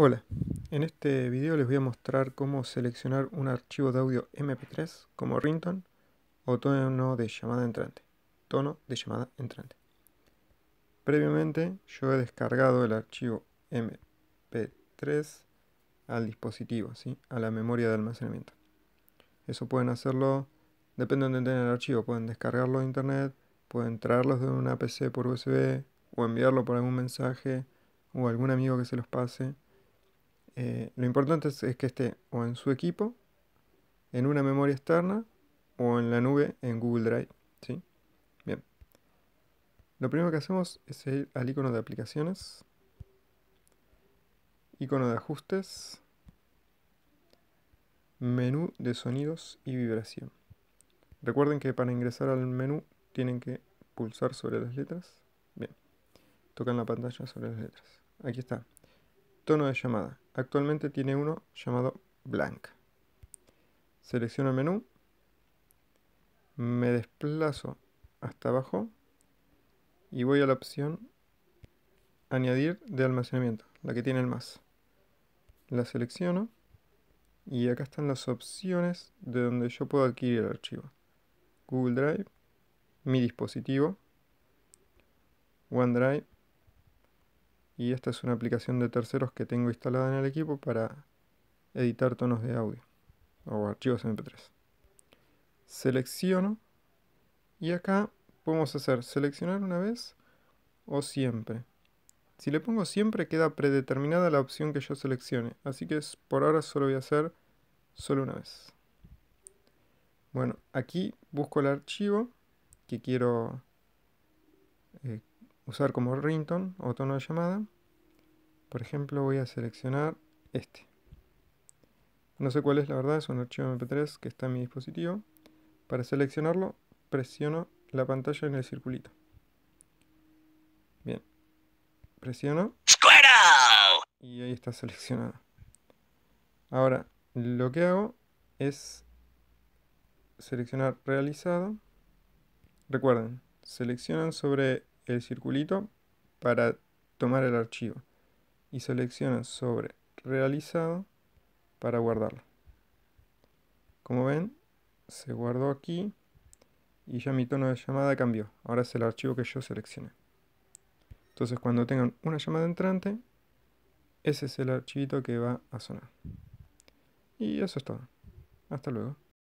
Hola, en este video les voy a mostrar cómo seleccionar un archivo de audio MP3 como ringtone o tono de llamada entrante. Tono de llamada entrante. Previamente yo he descargado el archivo MP3 al dispositivo, ¿sí? a la memoria de almacenamiento. Eso pueden hacerlo, depende de donde tengan el archivo, pueden descargarlo de internet, pueden traerlos de una PC por USB o enviarlo por algún mensaje o algún amigo que se los pase eh, lo importante es, que esté o en su equipo, en una memoria externa o en la nube en Google Drive. ¿sí? Bien. Lo primero que hacemos es ir al icono de aplicaciones, icono de ajustes, menú de sonidos y vibración. Recuerden que para ingresar al menú tienen que pulsar sobre las letras. Bien. Tocan la pantalla sobre las letras. Aquí está. Tono de llamada. Actualmente tiene uno llamado Blank. Selecciono el menú. Me desplazo hasta abajo. Y voy a la opción Añadir de almacenamiento, la que tiene el más. La selecciono. Y acá están las opciones de donde yo puedo adquirir el archivo. Google Drive, mi dispositivo, OneDrive, y esta es una aplicación de terceros que tengo instalada en el equipo para editar tonos de audio o archivos mp3 selecciono y acá podemos hacer seleccionar una vez o siempre si le pongo siempre queda predeterminada la opción que yo seleccione así que por ahora solo voy a hacer solo una vez bueno aquí busco el archivo que quiero eh, usar como ringtone o tono de llamada. Por ejemplo, voy a seleccionar este. No sé cuál es, la verdad, es un archivo MP3 que está en mi dispositivo. Para seleccionarlo, presiono la pantalla en el circulito. Bien. Presiono. Y ahí está seleccionado. Ahora, lo que hago es seleccionar realizado. Recuerden, seleccionan sobre el circulito para tomar el archivo y seleccionan sobre realizado para guardarlo. Como ven, se guardó aquí y ya mi tono de llamada cambió. Ahora es el archivo que yo seleccioné. Entonces cuando tengan una llamada entrante, ese es el archivito que va a sonar. Y eso es todo. Hasta luego.